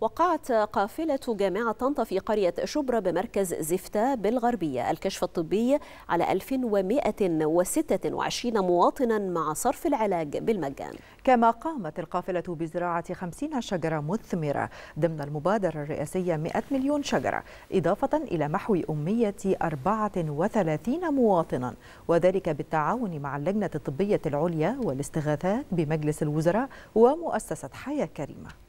وقعت قافلة جامعة طنطا في قرية شبرا بمركز زفتا بالغربية الكشف الطبي على 1126 مواطنا مع صرف العلاج بالمجان كما قامت القافلة بزراعة 50 شجرة مثمرة ضمن المبادرة الرئاسية 100 مليون شجرة إضافة إلى محو أمية 34 مواطنا وذلك بالتعاون مع اللجنة الطبية العليا والاستغاثات بمجلس الوزراء ومؤسسة حياة كريمة